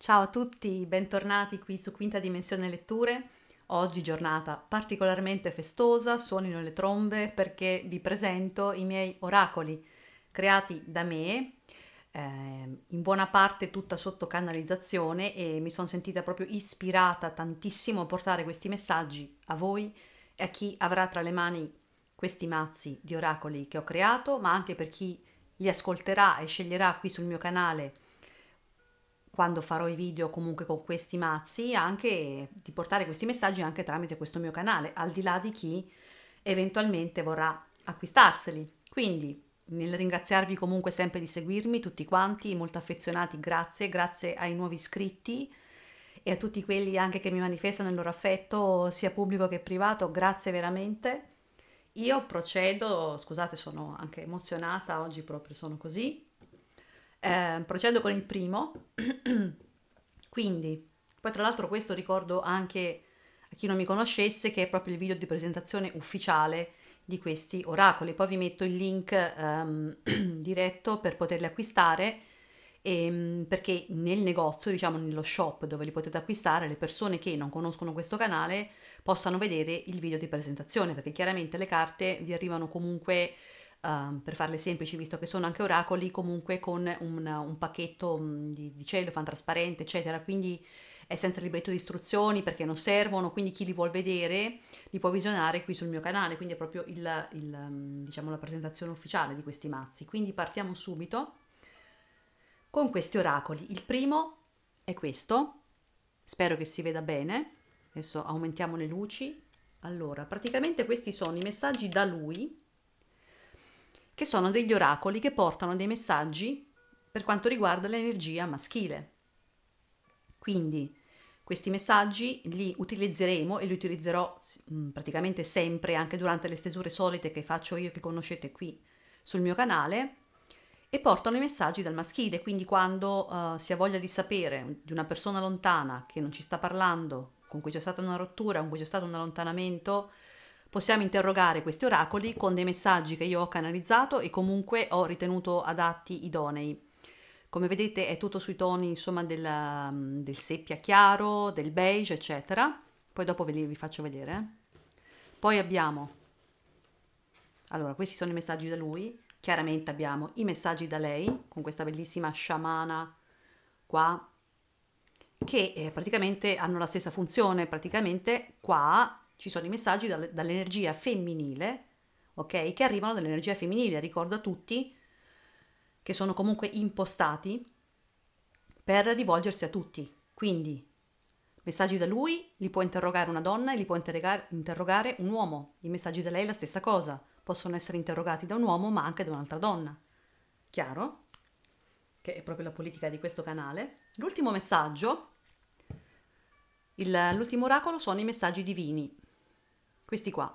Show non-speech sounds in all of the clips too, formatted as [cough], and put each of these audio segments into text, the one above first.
Ciao a tutti, bentornati qui su Quinta Dimensione Letture. Oggi giornata particolarmente festosa, suonino le trombe perché vi presento i miei oracoli creati da me, eh, in buona parte tutta sotto canalizzazione e mi sono sentita proprio ispirata tantissimo a portare questi messaggi a voi e a chi avrà tra le mani questi mazzi di oracoli che ho creato, ma anche per chi li ascolterà e sceglierà qui sul mio canale quando farò i video comunque con questi mazzi, anche di portare questi messaggi anche tramite questo mio canale, al di là di chi eventualmente vorrà acquistarseli. Quindi nel ringraziarvi comunque sempre di seguirmi tutti quanti, molto affezionati, grazie, grazie ai nuovi iscritti e a tutti quelli anche che mi manifestano il loro affetto, sia pubblico che privato, grazie veramente. Io procedo, scusate sono anche emozionata, oggi proprio sono così, eh, procedo con il primo, [clears throat] quindi, poi tra l'altro questo ricordo anche a chi non mi conoscesse che è proprio il video di presentazione ufficiale di questi oracoli, poi vi metto il link ehm, [clears throat] diretto per poterli acquistare e, ehm, perché nel negozio, diciamo nello shop dove li potete acquistare, le persone che non conoscono questo canale possano vedere il video di presentazione perché chiaramente le carte vi arrivano comunque uh, per farle semplici, visto che sono anche oracoli, comunque con un, un pacchetto mm, di, di celofan trasparente, eccetera, quindi è senza libretto di istruzioni perché non servono, quindi chi li vuol vedere li può visionare qui sul mio canale, quindi è proprio il, il, mm, diciamo, la presentazione ufficiale di questi mazzi. Quindi partiamo subito con questi oracoli. Il primo è questo, spero che si veda bene, adesso aumentiamo le luci. Allora, praticamente questi sono i messaggi da lui che sono degli oracoli che portano dei messaggi per quanto riguarda l'energia maschile. Quindi questi messaggi li utilizzeremo e li utilizzerò mh, mm, praticamente sempre anche durante le stesure solite che faccio io che conoscete qui sul mio canale e portano i messaggi dal maschile, quindi quando uh, si ha voglia di sapere di una persona lontana che non ci sta parlando, con cui c'è stata una rottura, con cui c'è stato un allontanamento, possiamo interrogare questi oracoli con dei messaggi che io ho canalizzato e comunque ho ritenuto adatti idonei. Come vedete è tutto sui toni insomma del, mm, del seppia chiaro, del beige eccetera, poi dopo ve li vi faccio vedere. Eh. Poi abbiamo, allora questi sono i messaggi da lui, chiaramente abbiamo i messaggi da lei con questa bellissima sciamana qua che eh, praticamente hanno la stessa funzione, praticamente qua ci sono i messaggi dall'energia femminile, ok? Che arrivano dall'energia femminile, ricordo a tutti che sono comunque impostati per rivolgersi a tutti. Quindi messaggi da lui li può interrogare una donna e li può interrogare, un uomo. I messaggi da lei è la stessa cosa, possono essere interrogati da un uomo ma anche da un'altra donna. Chiaro? Che è proprio la politica di questo canale. L'ultimo messaggio il, l'ultimo oracolo sono i messaggi divini. Questi qua.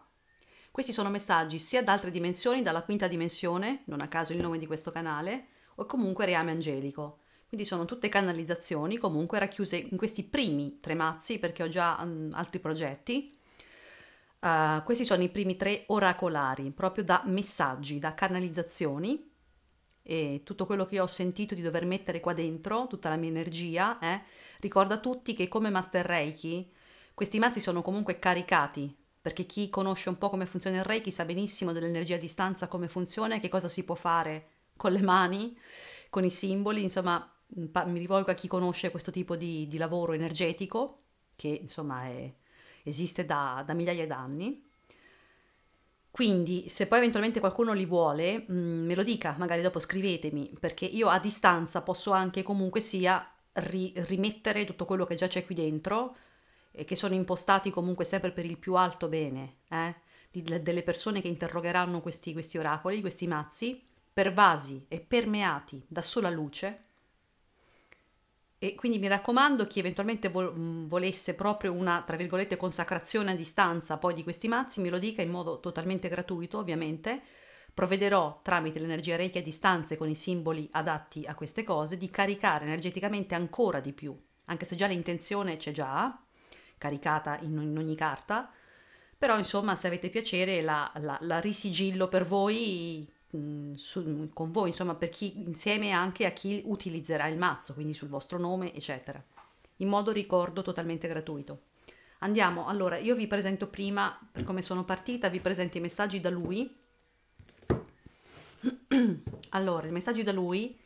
Questi sono messaggi sia da altre dimensioni, dalla quinta dimensione, non a caso il nome di questo canale, o comunque reame angelico. Quindi sono tutte canalizzazioni comunque racchiuse in questi primi tre mazzi perché ho già mh, mm, altri progetti. Uh, questi sono i primi tre oracolari, proprio da messaggi, da canalizzazioni e tutto quello che ho sentito di dover mettere qua dentro, tutta la mia energia, eh, ricorda a tutti che come Master Reiki questi mazzi sono comunque caricati perché chi conosce un po' come funziona il Reiki sa benissimo dell'energia a distanza come funziona e che cosa si può fare con le mani, con i simboli, insomma mm, mi rivolgo a chi conosce questo tipo di, di lavoro energetico che insomma è, esiste da, da migliaia d'anni. Quindi se poi eventualmente qualcuno li vuole, mh, mm, me lo dica, magari dopo scrivetemi, perché io a distanza posso anche comunque sia ri- rimettere tutto quello che già c'è qui dentro, e che sono impostati comunque sempre per il più alto bene, eh, di, delle persone che interrogheranno questi, questi oracoli, questi mazzi, pervasi e permeati da sola luce. E quindi mi raccomando, chi eventualmente vo- mm, volesse proprio una, tra virgolette, consacrazione a distanza poi di questi mazzi, me lo dica in modo totalmente gratuito, ovviamente. Provvederò tramite l'energia Reiki a distanza e con i simboli adatti a queste cose di caricare energeticamente ancora di più, anche se già l'intenzione c'è già, caricata in, in ogni carta, però insomma se avete piacere la, la, la risigillo per voi, mh, mm, su, con voi, insomma per chi, insieme anche a chi utilizzerà il mazzo, quindi sul vostro nome, eccetera, in modo ricordo totalmente gratuito. Andiamo, allora io vi presento prima per come sono partita, vi presento i messaggi da lui. [clears throat] allora, i messaggi da lui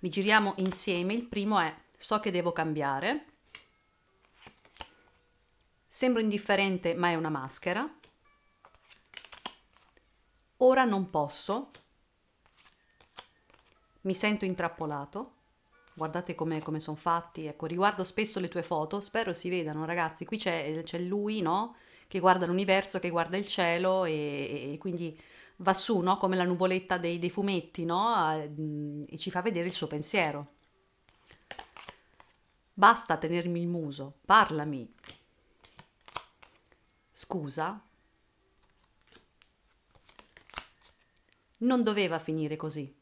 li giriamo insieme, il primo è so che devo cambiare, Sembro indifferente, ma è una maschera. Ora non posso. Mi sento intrappolato. Guardate come, come sono fatti. Ecco, riguardo spesso le tue foto. Spero si vedano, ragazzi. Qui c'è, c'è lui, no? Che guarda l'universo, che guarda il cielo e, e quindi va su, no? Come la nuvoletta dei, dei fumetti, no? E ci fa vedere il suo pensiero. Basta tenermi il muso, parlami, scusa? Non doveva finire così.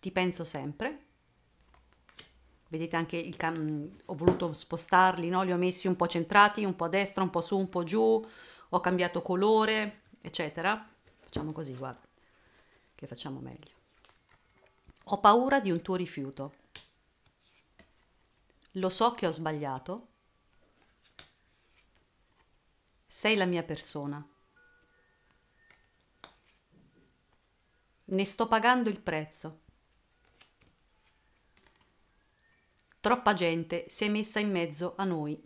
Ti penso sempre. Vedete anche il cam- ho voluto spostarli, no? Li ho messi un po' centrati, un po' a destra, un po' su, un po' giù, ho cambiato colore, eccetera. Facciamo così, guarda, che facciamo meglio. Ho paura di un tuo rifiuto. Lo so che ho sbagliato, sei la mia persona. Ne sto pagando il prezzo. Troppa gente si è messa in mezzo a noi.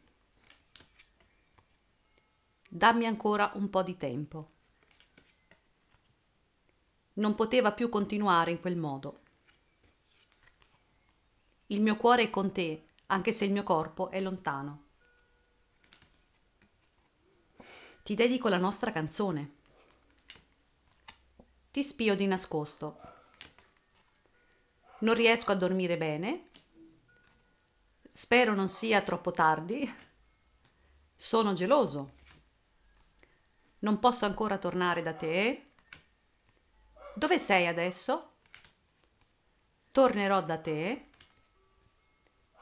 Dammi ancora un po' di tempo. Non poteva più continuare in quel modo. Il mio cuore è con te, anche se il mio corpo è lontano. Ti dedico la nostra canzone. Ti spio di nascosto. Non riesco a dormire bene. Spero non sia troppo tardi. Sono geloso. Non posso ancora tornare da te. Dove sei adesso? Tornerò da te.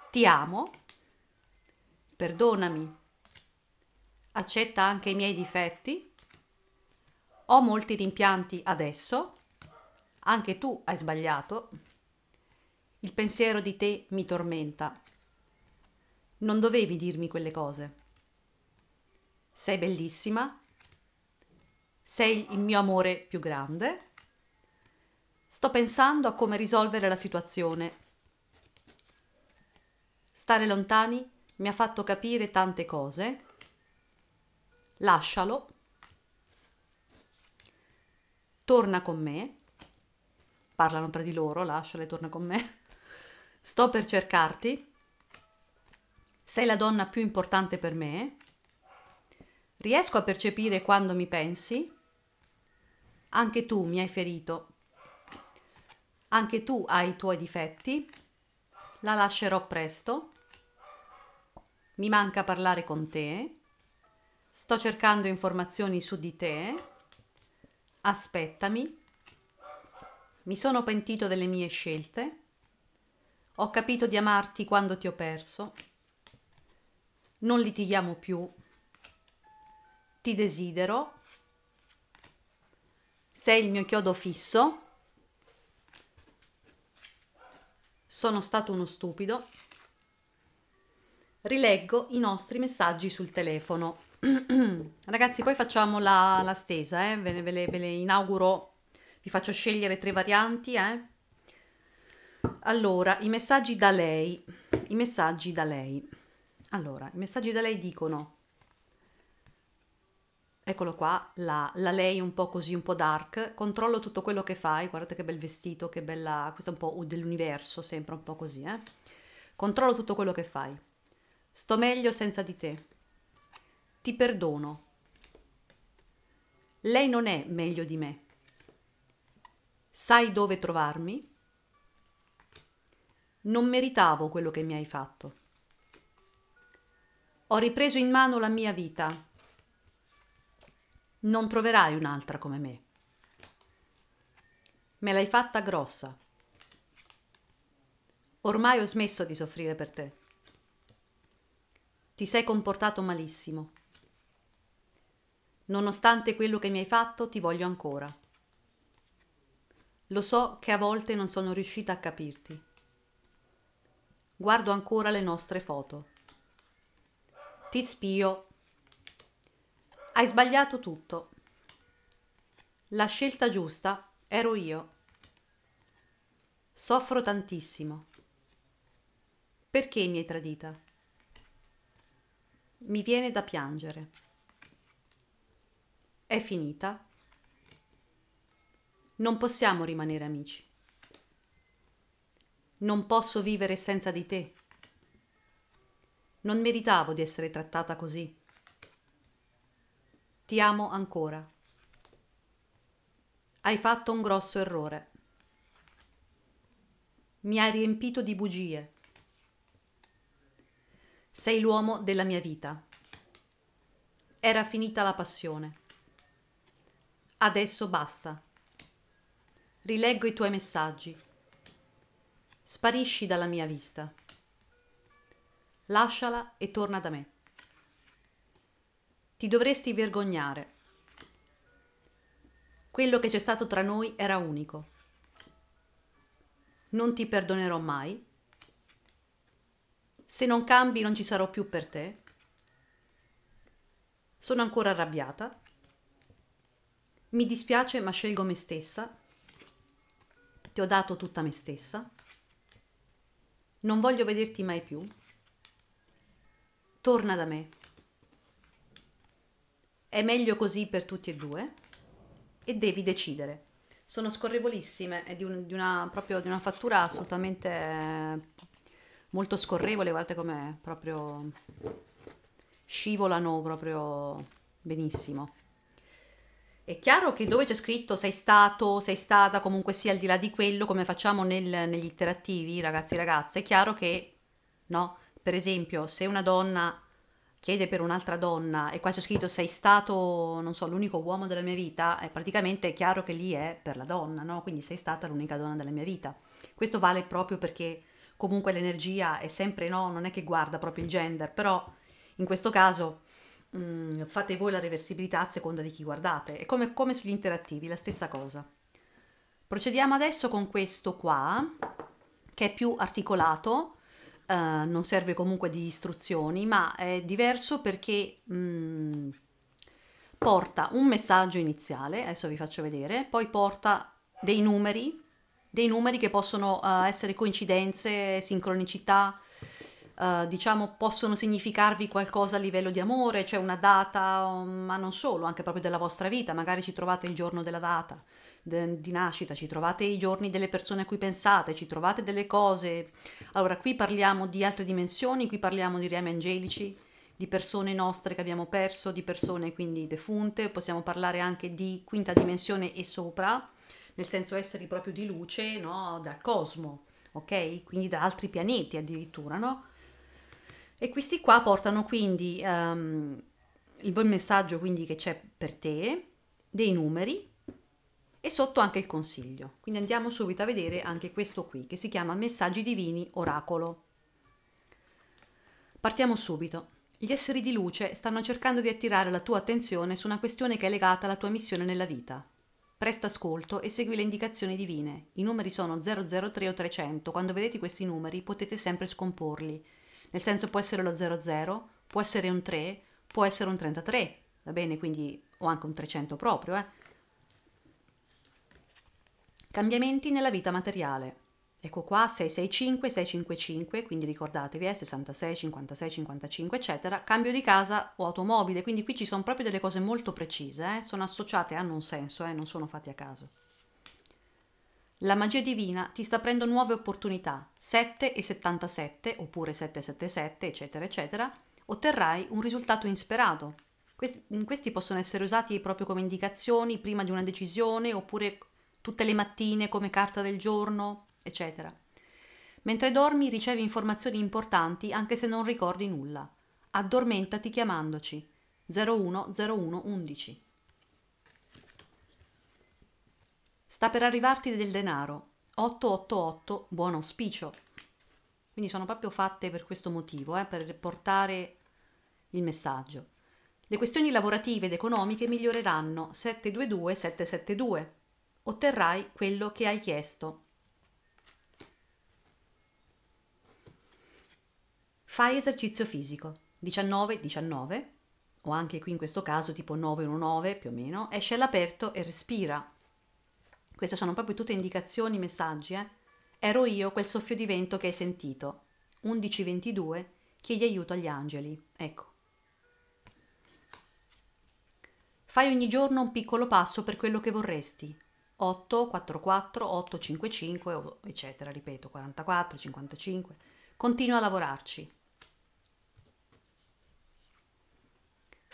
Ti amo. Perdonami accetta anche i miei difetti, ho molti rimpianti adesso, anche tu hai sbagliato, il pensiero di te mi tormenta, non dovevi dirmi quelle cose, sei bellissima, sei il mio amore più grande, sto pensando a come risolvere la situazione. Stare lontani mi ha fatto capire tante cose lascialo, torna con me, parlano tra di loro, lascialo e torna con me, sto per cercarti, sei la donna più importante per me, riesco a percepire quando mi pensi, anche tu mi hai ferito, anche tu hai i tuoi difetti, la lascerò presto, mi manca parlare con te, sto cercando informazioni su di te, aspettami, mi sono pentito delle mie scelte, ho capito di amarti quando ti ho perso, non litighiamo più, ti desidero, sei il mio chiodo fisso, sono stato uno stupido, rileggo i nostri messaggi sul telefono. [clears throat] Ragazzi, poi facciamo la, la stesa, eh? ve, ve, le, ve, le, inauguro, vi faccio scegliere tre varianti. Eh? Allora, i messaggi da lei, i messaggi da lei. Allora, i messaggi da lei dicono, eccolo qua, la, la lei un po' così, un po' dark, controllo tutto quello che fai, guardate che bel vestito, che bella, questo è un po' dell'universo, sempre un po' così, eh? controllo tutto quello che fai, sto meglio senza di te ti perdono. Lei non è meglio di me. Sai dove trovarmi? Non meritavo quello che mi hai fatto. Ho ripreso in mano la mia vita. Non troverai un'altra come me. Me l'hai fatta grossa. Ormai ho smesso di soffrire per te. Ti sei comportato malissimo nonostante quello che mi hai fatto ti voglio ancora. Lo so che a volte non sono riuscita a capirti. Guardo ancora le nostre foto. Ti spio. Hai sbagliato tutto. La scelta giusta ero io. Soffro tantissimo. Perché mi hai tradita? Mi viene da piangere è finita, non possiamo rimanere amici. Non posso vivere senza di te. Non meritavo di essere trattata così. Ti amo ancora. Hai fatto un grosso errore. Mi hai riempito di bugie. Sei l'uomo della mia vita. Era finita la passione. Adesso basta. Rileggo i tuoi messaggi. Sparisci dalla mia vista. Lasciala e torna da me. Ti dovresti vergognare. Quello che c'è stato tra noi era unico. Non ti perdonerò mai. Se non cambi non ci sarò più per te. Sono ancora arrabbiata mi dispiace ma scelgo me stessa, ti ho dato tutta me stessa, non voglio vederti mai più, torna da me, è meglio così per tutti e due e devi decidere. Sono scorrevolissime, è di, un, di, una, proprio, di una fattura assolutamente eh, molto scorrevole, guardate com'è, proprio scivolano proprio benissimo. È chiaro che dove c'è scritto sei stato, sei stata, comunque sia, al di là di quello, come facciamo nel- negli interattivi, ragazzi e ragazze, è chiaro che, no? Per esempio, se una donna chiede per un'altra donna e qua c'è scritto sei stato, non so, l'unico uomo della mia vita, eh, è praticamente chiaro che lì è per la donna, no? Quindi sei stata l'unica donna della mia vita. Questo vale proprio perché comunque l'energia è sempre no, non è che guarda proprio il gender, però in questo caso mh, mm, fate voi la reversibilità a seconda di chi guardate. È come, come sugli interattivi, la stessa cosa. Procediamo adesso con questo qua, che è più articolato, Uh, non serve comunque di istruzioni, ma è diverso perché mh, mm, porta un messaggio iniziale, adesso vi faccio vedere, poi porta dei numeri, dei numeri che possono uh, essere coincidenze, sincronicità, eh, diciamo, possono significarvi qualcosa a livello di amore, cioè una data, ma non solo, anche proprio della vostra vita, magari ci trovate il giorno della data de, di nascita, ci trovate i giorni delle persone a cui pensate, ci trovate delle cose. Allora, qui parliamo di altre dimensioni, qui parliamo di reami angelici, di persone nostre che abbiamo perso, di persone quindi defunte, possiamo parlare anche di quinta dimensione e sopra, nel senso esseri proprio di luce, no? dal cosmo, ok? Quindi da altri pianeti addirittura, no? E questi qua portano quindi um, il buon messaggio quindi che c'è per te, dei numeri e sotto anche il consiglio. Quindi andiamo subito a vedere anche questo qui che si chiama Messaggi Divini Oracolo. Partiamo subito. Gli esseri di luce stanno cercando di attirare la tua attenzione su una questione che è legata alla tua missione nella vita. Presta ascolto e segui le indicazioni divine. I numeri sono 003 o 300. Quando vedete questi numeri potete sempre scomporli nel senso può essere lo 00, può essere un 3, può essere un 33, va bene? Quindi o anche un 300 proprio, eh? Cambiamenti nella vita materiale. Ecco qua 665, 655, quindi ricordatevi, eh, 66, 56, 55, eccetera. Cambio di casa o automobile, quindi qui ci sono proprio delle cose molto precise, eh? sono associate, hanno un senso, eh? non sono fatti a caso. La magia divina ti sta aprendo nuove opportunità. 7 e 77 oppure 777, eccetera, eccetera, otterrai un risultato insperato. Questi, questi possono essere usati proprio come indicazioni prima di una decisione oppure tutte le mattine come carta del giorno, eccetera. Mentre dormi ricevi informazioni importanti anche se non ricordi nulla. Addormentati chiamandoci 010111. sta per arrivarti del denaro 888 buon auspicio quindi sono proprio fatte per questo motivo eh, per portare il messaggio le questioni lavorative ed economiche miglioreranno 722 772 otterrai quello che hai chiesto fai esercizio fisico 19 19 o anche qui in questo caso tipo 919 più o meno Esce all'aperto e respira queste sono proprio tutte indicazioni, messaggi, eh? ero io quel soffio di vento che hai sentito. 11.22, chiedi aiuto agli angeli. Ecco. Fai ogni giorno un piccolo passo per quello che vorresti. 8, 44, 8, 55, eccetera, ripeto, 44, 55. Continua a lavorarci.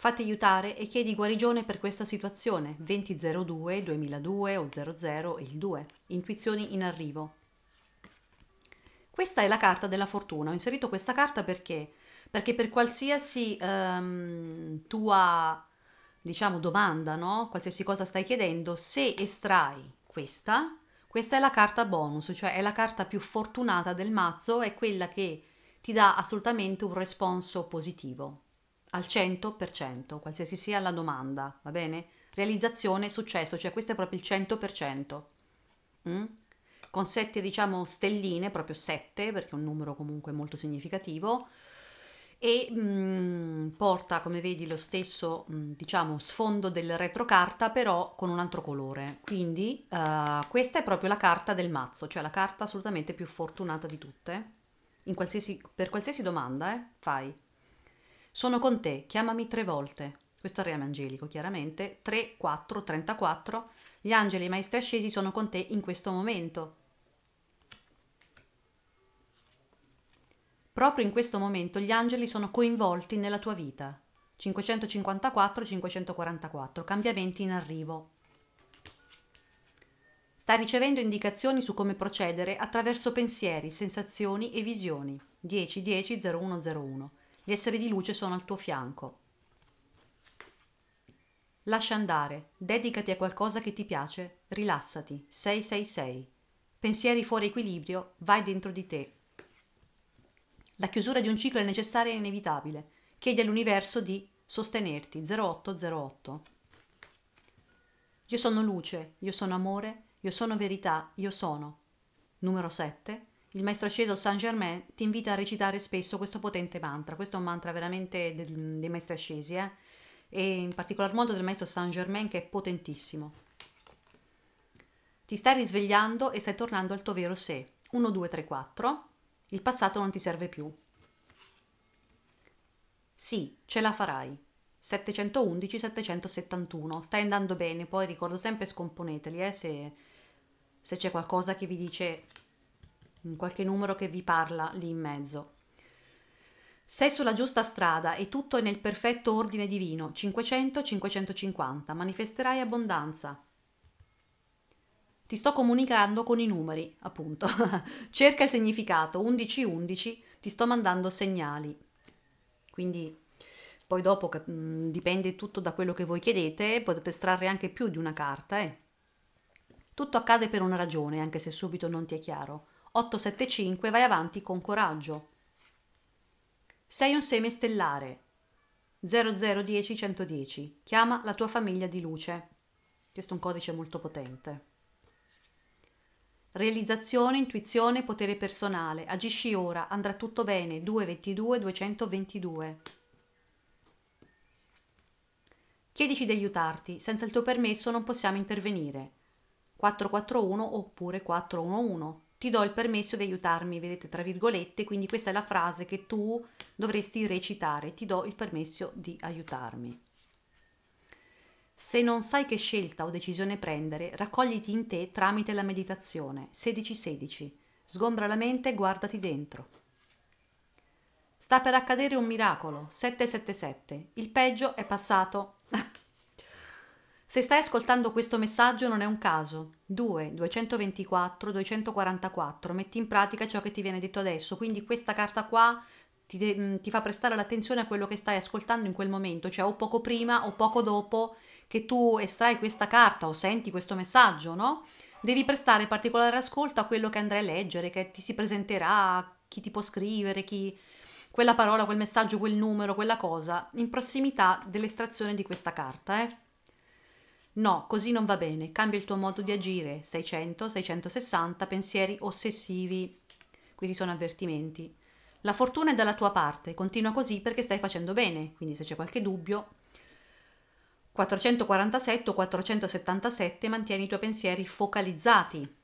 Fatti aiutare e chiedi guarigione per questa situazione 2002 2002 o 00 e il 2. Intuizioni in arrivo. Questa è la carta della fortuna. Ho inserito questa carta perché? Perché per qualsiasi um, tua diciamo domanda, no? Qualsiasi cosa stai chiedendo, se estrai questa, questa è la carta bonus, cioè è la carta più fortunata del mazzo, è quella che ti dà assolutamente un responso positivo al 100%, qualsiasi sia la domanda, va bene? Realizzazione, successo, cioè questo è proprio il 100%. Mm? Con 7, diciamo, stelline, proprio 7, perché è un numero comunque molto significativo, e mh, mm, porta, come vedi, lo stesso, mh, mm, diciamo, sfondo del retrocarta, però con un altro colore. Quindi uh, questa è proprio la carta del mazzo, cioè la carta assolutamente più fortunata di tutte, qualsiasi, per qualsiasi domanda, eh, fai. Sono con te, chiamami tre volte. Questo è il Re Angelico, chiaramente. 3, 4, 34. Gli angeli e i maestri ascesi sono con te in questo momento. Proprio in questo momento gli angeli sono coinvolti nella tua vita. 554 544, cambiamenti in arrivo. Sta ricevendo indicazioni su come procedere attraverso pensieri, sensazioni e visioni. 10 10 0101 gli esseri di luce sono al tuo fianco. Lascia andare, dedicati a qualcosa che ti piace, rilassati, 666. Pensieri fuori equilibrio, vai dentro di te. La chiusura di un ciclo è necessaria e inevitabile. Chiedi all'universo di sostenerti, 0808. Io sono luce, io sono amore, io sono verità, io sono. Numero 7, il maestro asceso Saint Germain ti invita a recitare spesso questo potente mantra. Questo è un mantra veramente del, dei maestri ascesi, eh? e in particolar modo del maestro Saint Germain che è potentissimo. Ti stai risvegliando e stai tornando al tuo vero sé. 1, 2, 3, 4. Il passato non ti serve più. Sì, ce la farai. 711-771. Stai andando bene, poi ricordo sempre scomponeteli, eh, se, se c'è qualcosa che vi dice qualche numero che vi parla lì in mezzo. Sei sulla giusta strada e tutto è nel perfetto ordine divino. 500-550. Manifesterai abbondanza. Ti sto comunicando con i numeri, appunto. [laughs] Cerca il significato. 11-11. Ti sto mandando segnali. Quindi poi dopo mh, mm, dipende tutto da quello che voi chiedete, potete estrarre anche più di una carta. Eh. Tutto accade per una ragione, anche se subito non ti è chiaro. 875 vai avanti con coraggio. Sei un seme stellare. 0010 110. Chiama la tua famiglia di luce. Questo è un codice molto potente. Realizzazione, intuizione, potere personale. Agisci ora, andrà tutto bene. 222 222. Chiedici di aiutarti, senza il tuo permesso non possiamo intervenire. 441 oppure 411 ti do il permesso di aiutarmi, vedete tra virgolette, quindi questa è la frase che tu dovresti recitare, ti do il permesso di aiutarmi. Se non sai che scelta o decisione prendere, raccogliti in te tramite la meditazione. 16-16. Sgombra la mente e guardati dentro. Sta per accadere un miracolo. 777. Il peggio è passato. [laughs] Se stai ascoltando questo messaggio non è un caso. 2, 224, 244, metti in pratica ciò che ti viene detto adesso, quindi questa carta qua ti, de- mm, ti fa prestare l'attenzione a quello che stai ascoltando in quel momento, cioè o poco prima o poco dopo che tu estrai questa carta o senti questo messaggio, no? Devi prestare particolare ascolto a quello che andrai a leggere, che ti si presenterà, chi ti può scrivere, chi quella parola, quel messaggio, quel numero, quella cosa, in prossimità dell'estrazione di questa carta, eh? No, così non va bene, cambia il tuo modo di agire, 600, 660, pensieri ossessivi. Questi sono avvertimenti. La fortuna è dalla tua parte, continua così perché stai facendo bene, quindi se c'è qualche dubbio, 447 o 477 mantieni i tuoi pensieri focalizzati.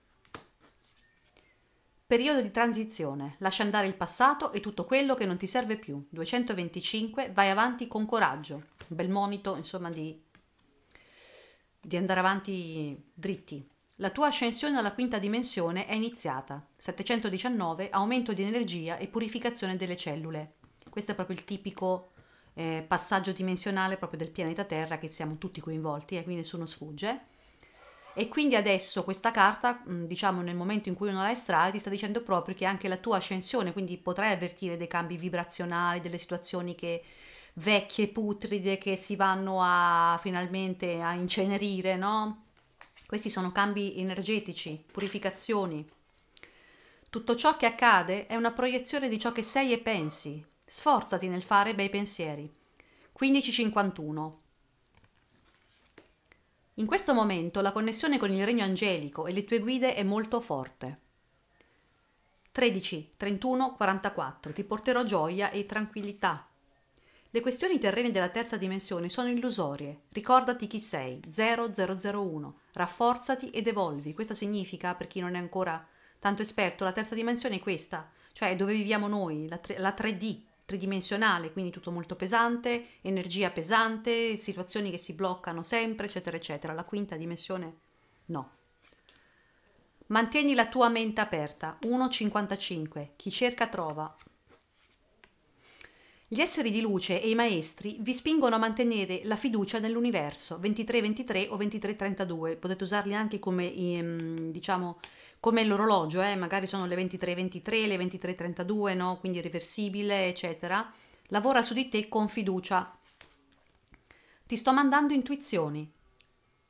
Periodo di transizione. Lascia andare il passato e tutto quello che non ti serve più. 225, vai avanti con coraggio. Un bel monito, insomma, di di andare avanti dritti. La tua ascensione alla quinta dimensione è iniziata. 719, aumento di energia e purificazione delle cellule. Questo è proprio il tipico eh, passaggio dimensionale proprio del pianeta Terra che siamo tutti coinvolti e eh, quindi nessuno sfugge. E quindi adesso questa carta, mm, diciamo nel momento in cui uno la estrae, ti sta dicendo proprio che anche la tua ascensione, quindi potrai avvertire dei cambi vibrazionali, delle situazioni che vecchie putride che si vanno a finalmente a incenerire, no? Questi sono cambi energetici, purificazioni. Tutto ciò che accade è una proiezione di ciò che sei e pensi. Sforzati nel fare bei pensieri. 1551 in questo momento la connessione con il regno angelico e le tue guide è molto forte. 13, 31, 44. Ti porterò gioia e tranquillità. Le questioni terrene della terza dimensione sono illusorie. Ricordati chi sei, 0001, rafforzati ed evolvi. Questo significa, per chi non è ancora tanto esperto, la terza dimensione è questa, cioè dove viviamo noi, la, tre, la 3D, tridimensionale, quindi tutto molto pesante, energia pesante, situazioni che si bloccano sempre, eccetera, eccetera. La quinta dimensione no. Mantieni la tua mente aperta. 1.55. Chi cerca trova. Gli esseri di luce e i maestri vi spingono a mantenere la fiducia nell'universo, 23-23 o 23-32, potete usarli anche come, mm, diciamo, come l'orologio, eh? magari sono le 23-23, le 23-32, no? quindi reversibile, eccetera. Lavora su di te con fiducia. Ti sto mandando intuizioni.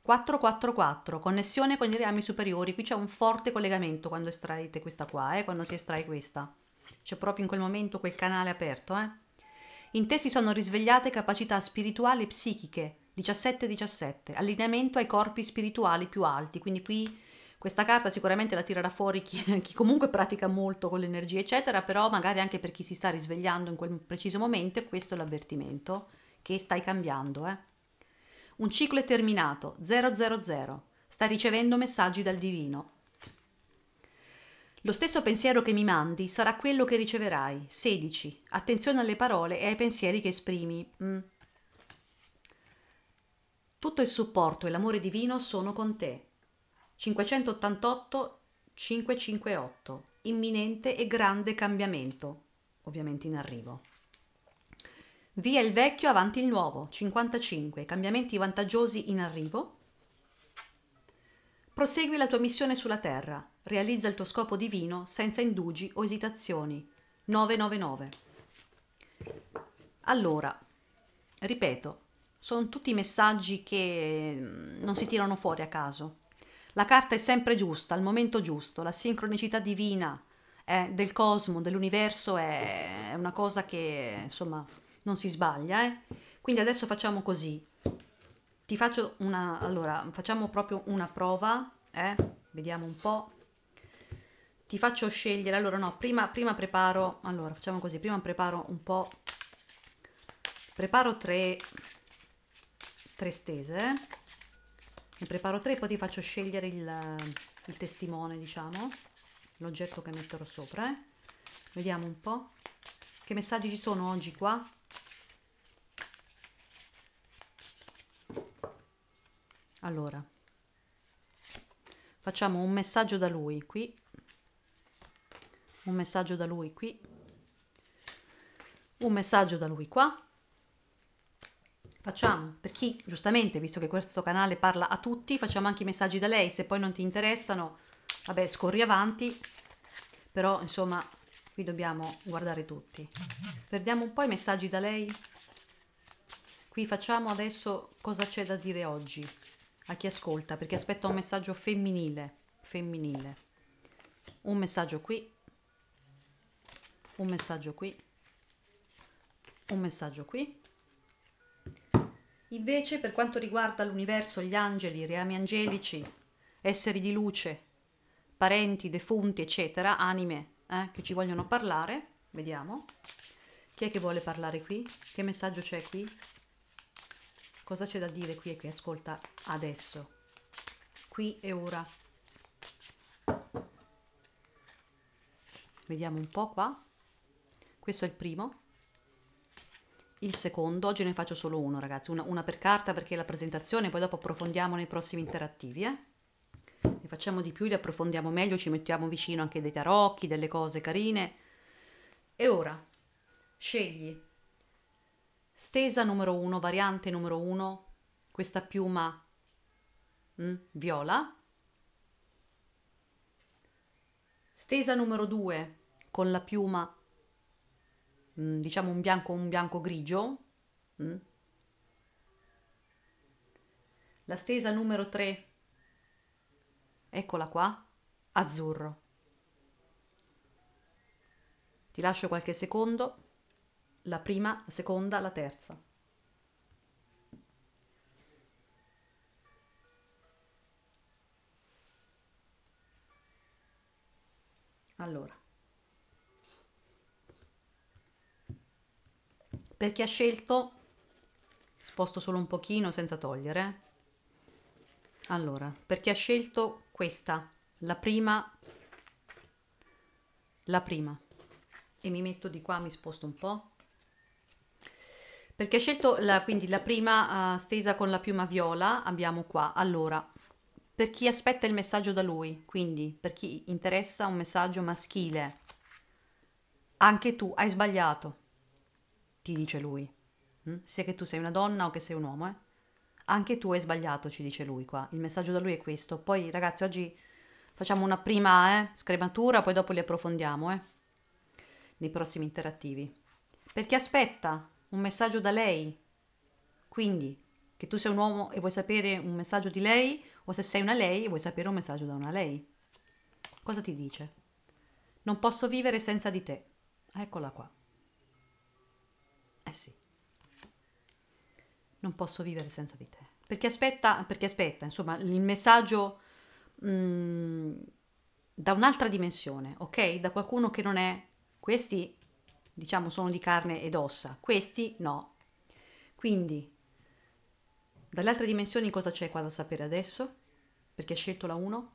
444, connessione con i reami superiori, qui c'è un forte collegamento quando estraete questa qua, eh? quando si estrae questa. C'è proprio in quel momento quel canale aperto, eh? In te si sono risvegliate capacità spirituali e psichiche, 17-17, allineamento ai corpi spirituali più alti, quindi qui questa carta sicuramente la tirerà fuori chi, [laughs] chi, comunque pratica molto con l'energia, eccetera, però magari anche per chi si sta risvegliando in quel preciso momento, questo è l'avvertimento che stai cambiando. Eh? Un ciclo è terminato, 000, stai ricevendo messaggi dal divino, lo stesso pensiero che mi mandi sarà quello che riceverai. 16. Attenzione alle parole e ai pensieri che esprimi. Mm. Tutto il supporto e l'amore divino sono con te. 588 558. Imminente e grande cambiamento. Ovviamente in arrivo. Via il vecchio avanti il nuovo. 55. Cambiamenti vantaggiosi in arrivo. Prosegui la tua missione sulla terra, realizza il tuo scopo divino senza indugi o esitazioni. 999. Allora, ripeto, sono tutti messaggi che mm, non si tirano fuori a caso. La carta è sempre giusta, al momento giusto, la sincronicità divina eh, del cosmo, dell'universo è una cosa che insomma non si sbaglia. Eh? Quindi adesso facciamo così ti faccio una allora facciamo proprio una prova eh? vediamo un po ti faccio scegliere allora no prima, prima preparo allora facciamo così prima preparo un po preparo tre 3 stese eh? ne preparo tre poi ti faccio scegliere il, il testimone diciamo l'oggetto che metterò sopra eh? vediamo un po che messaggi ci sono oggi qua Allora, facciamo un messaggio da lui qui, un messaggio da lui qui, un messaggio da lui qua. Facciamo, per chi giustamente, visto che questo canale parla a tutti, facciamo anche i messaggi da lei, se poi non ti interessano, vabbè, scorri avanti, però insomma, qui dobbiamo guardare tutti. Perdiamo un po' i messaggi da lei. Qui facciamo adesso cosa c'è da dire oggi a chi ascolta perché aspetto un messaggio femminile, femminile. Un messaggio qui, un messaggio qui, un messaggio qui. Invece per quanto riguarda l'universo, gli angeli, i reami angelici, esseri di luce, parenti, defunti, eccetera, anime eh, che ci vogliono parlare, vediamo. Chi è che vuole parlare qui? Che messaggio c'è qui? Cosa c'è da dire qui e qui? Ascolta adesso, qui e ora. Vediamo un po' qua. Questo è il primo. Il secondo, oggi ne faccio solo uno ragazzi, una, una per carta perché la presentazione, poi dopo approfondiamo nei prossimi interattivi. Eh? Ne facciamo di più, li approfondiamo meglio, ci mettiamo vicino anche dei tarocchi, delle cose carine. E ora, scegli Stesa numero 1, variante numero 1, questa piuma mh, mm, viola. Stesa numero 2 con la piuma, mh, mm, diciamo un bianco, un bianco grigio. Mh. Mm. La stesa numero 3, eccola qua, azzurro. Ti lascio qualche secondo la prima, la seconda, la terza. Allora, per chi ha scelto, sposto solo un pochino senza togliere. Allora, per chi ha scelto questa, la prima, la prima, e mi metto di qua, mi sposto un po'. Perché hai scelto la, quindi la prima eh, stesa con la piuma viola, abbiamo qua. Allora, per chi aspetta il messaggio da lui, quindi per chi interessa un messaggio maschile, anche tu hai sbagliato, ti dice lui. Mm? Sia che tu sei una donna o che sei un uomo, eh? Anche tu hai sbagliato, ci dice lui qua. Il messaggio da lui è questo. Poi ragazzi, oggi facciamo una prima eh, scrematura, poi dopo li approfondiamo eh, nei prossimi interattivi. Per chi aspetta un messaggio da lei. Quindi, che tu sei un uomo e vuoi sapere un messaggio di lei, o se sei una lei e vuoi sapere un messaggio da una lei. Cosa ti dice? Non posso vivere senza di te. Eccola qua. Eh sì. Non posso vivere senza di te. Perché aspetta, perché aspetta, insomma, il messaggio mh, mm, da un'altra dimensione, ok? Da qualcuno che non è... Questi diciamo sono di carne ed ossa, questi no. Quindi, dalle altre dimensioni cosa c'è qua da sapere adesso? Perché hai scelto la 1?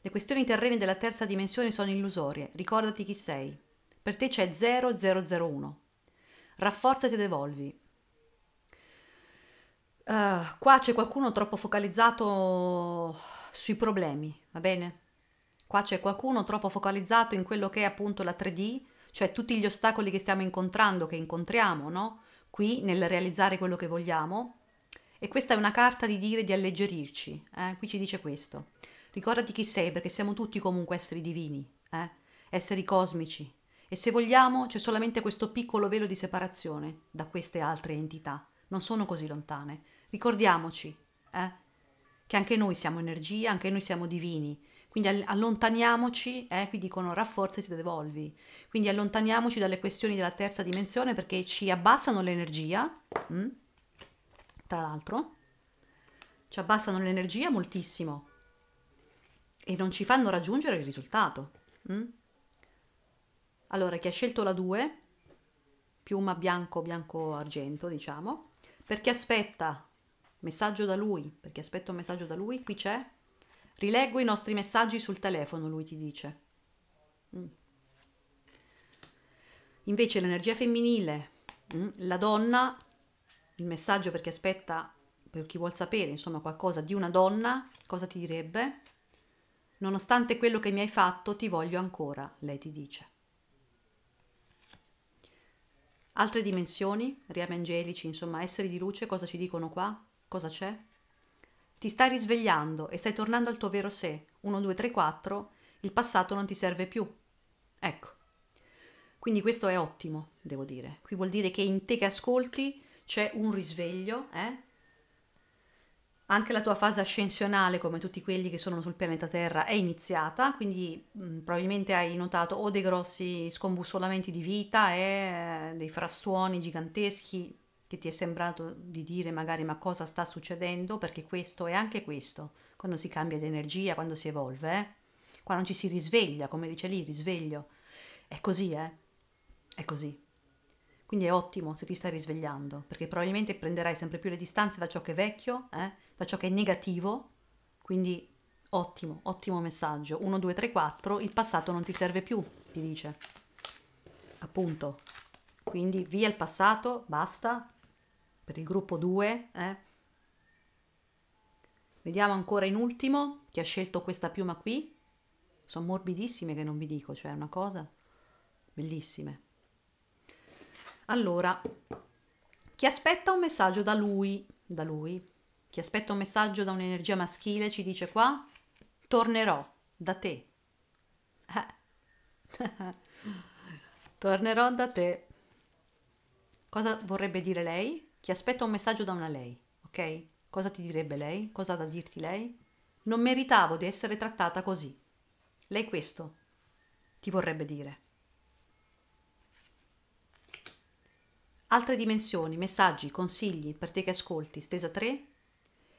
Le questioni terrene della terza dimensione sono illusorie, ricordati chi sei. Per te c'è 0001. Rafforzati ed evolvi. Uh, qua c'è qualcuno troppo focalizzato sui problemi, va bene? Qua c'è qualcuno troppo focalizzato in quello che è appunto la 3D, cioè tutti gli ostacoli che stiamo incontrando, che incontriamo, no? Qui nel realizzare quello che vogliamo. E questa è una carta di dire di alleggerirci, eh? qui ci dice questo. Ricordati chi sei, perché siamo tutti comunque esseri divini, eh? esseri cosmici. E se vogliamo, c'è solamente questo piccolo velo di separazione da queste altre entità. Non sono così lontane. Ricordiamoci eh? che anche noi siamo energia, anche noi siamo divini quindi allontaniamoci, eh, qui dicono rafforza e ed devolvi, Quindi allontaniamoci dalle questioni della terza dimensione perché ci abbassano l'energia, mh? Mm, tra l'altro, ci abbassano l'energia moltissimo e non ci fanno raggiungere il risultato. Mh? Mm. Allora, chi ha scelto la 2, piuma bianco, bianco argento, diciamo, perché aspetta messaggio da lui, perché aspetta un messaggio da lui, qui c'è Rileggo i nostri messaggi sul telefono, lui ti dice. Mm. Invece l'energia femminile, mm, la donna, il messaggio perché aspetta, per chi vuol sapere, insomma, qualcosa di una donna, cosa ti direbbe? Nonostante quello che mi hai fatto, ti voglio ancora, lei ti dice. Altre dimensioni, riami angelici, insomma, esseri di luce, cosa ci dicono qua? Cosa c'è? Ti stai risvegliando e stai tornando al tuo vero sé. 1, 2, 3, 4, il passato non ti serve più. Ecco. Quindi questo è ottimo, devo dire. Qui vuol dire che in te che ascolti c'è un risveglio, eh? Anche la tua fase ascensionale, come tutti quelli che sono sul pianeta Terra, è iniziata, quindi mh, mm, probabilmente hai notato o dei grossi scombussolamenti di vita e eh, dei frastuoni giganteschi, che ti è sembrato di dire magari ma cosa sta succedendo perché questo è anche questo, quando si cambia di energia, quando si evolve, eh? quando ci si risveglia, come dice lì, risveglio. È così, eh? È così. Quindi è ottimo se ti stai risvegliando, perché probabilmente prenderai sempre più le distanze da ciò che è vecchio, eh? da ciò che è negativo. Quindi ottimo, ottimo messaggio. 1, 2, 3, 4, il passato non ti serve più, ti dice. Appunto. Quindi via il passato, basta, per il gruppo 2. Eh? Vediamo ancora in ultimo chi ha scelto questa piuma qui. Sono morbidissime che non vi dico, cioè è una cosa bellissime. Allora, chi aspetta un messaggio da lui, da lui, chi aspetta un messaggio da un'energia maschile ci dice qua, tornerò da te. [laughs] tornerò da te. Cosa vorrebbe dire lei? ti aspetta un messaggio da una lei, ok? Cosa ti direbbe lei? Cosa ha da dirti lei? Non meritavo di essere trattata così. Lei questo ti vorrebbe dire. Altre dimensioni, messaggi, consigli per te che ascolti, stesa 3.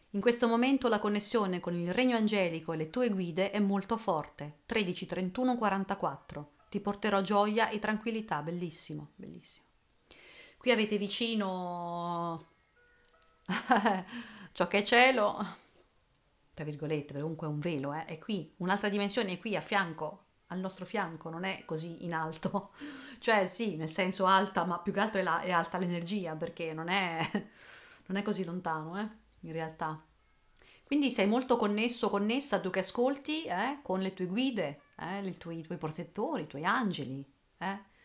In questo momento la connessione con il regno angelico e le tue guide è molto forte. 13 31 44. Ti porterò gioia e tranquillità, bellissimo, bellissimo. Qui avete vicino [laughs] ciò che è cielo, tra virgolette, comunque è un velo, eh, è qui, un'altra dimensione è qui a fianco, al nostro fianco, non è così in alto, [laughs] cioè sì, nel senso alta, ma più che altro è, la, è alta l'energia, perché non è, [laughs] non è così lontano, eh, in realtà. Quindi sei molto connesso, connessa tu che ascolti eh, con le tue guide, eh, i, tuoi, i tuoi protettori, i tuoi angeli. Eh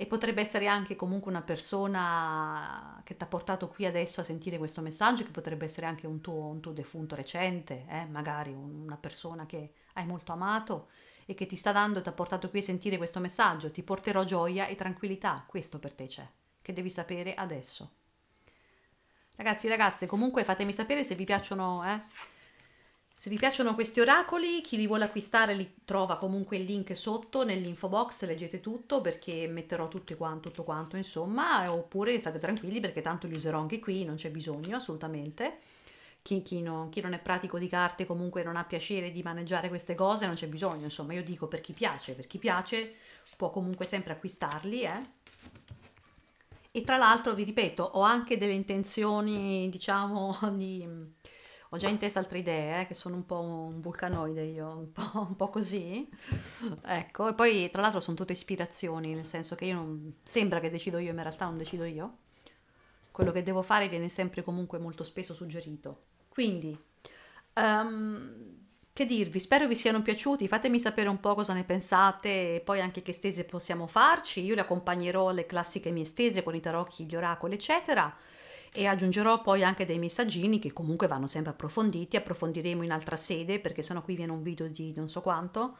e potrebbe essere anche comunque una persona che ti ha portato qui adesso a sentire questo messaggio, che potrebbe essere anche un tuo, un tuo defunto recente, eh? magari una persona che hai molto amato e che ti sta dando, ti ha portato qui a sentire questo messaggio, ti porterò gioia e tranquillità, questo per te c'è, che devi sapere adesso. Ragazzi, ragazze, comunque fatemi sapere se vi piacciono... Eh? Se vi piacciono questi oracoli, chi li vuole acquistare li trova comunque il link sotto nell'info box, leggete tutto perché metterò tutto quanto, tutto quanto insomma, oppure state tranquilli perché tanto li userò anche qui, non c'è bisogno assolutamente. Chi, chi, non, chi non è pratico di carte comunque non ha piacere di maneggiare queste cose, non c'è bisogno, insomma io dico per chi piace, per chi piace può comunque sempre acquistarli, eh. E tra l'altro, vi ripeto, ho anche delle intenzioni, diciamo, [laughs] di ho già in testa altre idee, eh, che sono un po' un vulcanoide io, un po', [laughs] un po così. ecco, e poi tra l'altro sono tutte ispirazioni, nel senso che io non, sembra che decido io, ma in realtà non decido io. Quello che devo fare viene sempre comunque molto spesso suggerito. Quindi, um, che dirvi? Spero vi siano piaciuti, fatemi sapere un po' cosa ne pensate e poi anche che stese possiamo farci. Io le accompagnerò le classiche mie stese con i tarocchi, gli oracoli, eccetera e aggiungerò poi anche dei messaggini che comunque vanno sempre approfonditi, approfondiremo in altra sede perché sennò qui viene un video di non so quanto.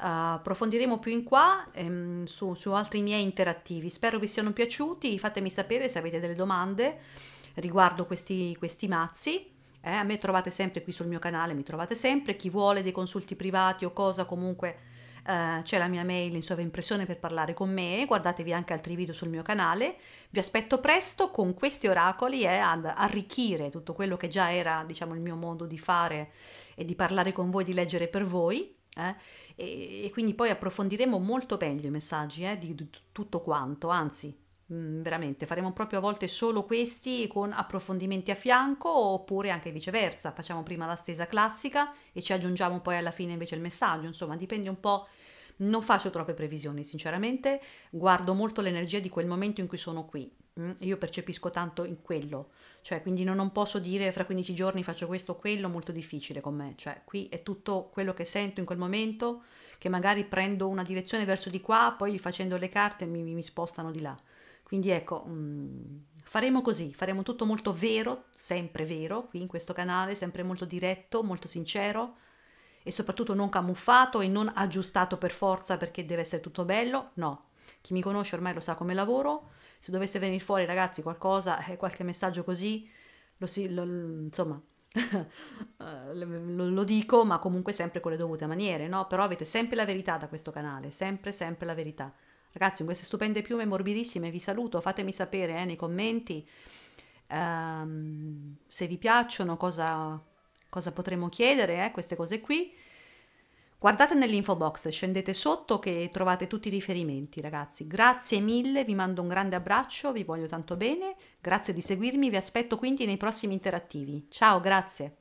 Uh, approfondiremo più in qua ehm, su, su altri miei interattivi. Spero vi siano piaciuti, fatemi sapere se avete delle domande riguardo questi, questi mazzi. Eh, a me trovate sempre qui sul mio canale, mi trovate sempre. Chi vuole dei consulti privati o cosa comunque eh, c'è la mia mail in sovraimpressione per parlare con me, guardatevi anche altri video sul mio canale, vi aspetto presto con questi oracoli e eh, ad arricchire tutto quello che già era diciamo il mio modo di fare e di parlare con voi, di leggere per voi. Eh? E, e, quindi poi approfondiremo molto meglio i messaggi eh, di, di tutto quanto, anzi Mm, veramente, faremo proprio a volte solo questi con approfondimenti a fianco oppure anche viceversa, facciamo prima la stesa classica e ci aggiungiamo poi alla fine invece il messaggio, insomma dipende un po'. Non faccio troppe previsioni, sinceramente, guardo molto l'energia di quel momento in cui sono qui. Mm, io percepisco tanto in quello, cioè quindi non, non posso dire fra 15 giorni faccio questo o quello, molto difficile con me, cioè qui è tutto quello che sento in quel momento, che magari prendo una direzione verso di qua, poi facendo le carte mi, mi spostano di là. Quindi ecco, mh, mm, faremo così, faremo tutto molto vero, sempre vero, qui in questo canale, sempre molto diretto, molto sincero e soprattutto non camuffato e non aggiustato per forza perché deve essere tutto bello, no. Chi mi conosce ormai lo sa come lavoro, se dovesse venire fuori ragazzi qualcosa, eh, qualche messaggio così, lo si, lo, insomma, [laughs] eh, lo, lo, dico, ma comunque sempre con le dovute maniere, no? Però avete sempre la verità da questo canale, sempre, sempre la verità. Ragazzi, queste stupende piume morbidissime vi saluto, fatemi sapere eh, nei commenti um, se vi piacciono, cosa, cosa potremmo chiedere, eh, queste cose qui. Guardate nell'info box, scendete sotto che trovate tutti i riferimenti, ragazzi. Grazie mille, vi mando un grande abbraccio, vi voglio tanto bene. Grazie di seguirmi, vi aspetto quindi nei prossimi interattivi. Ciao, grazie.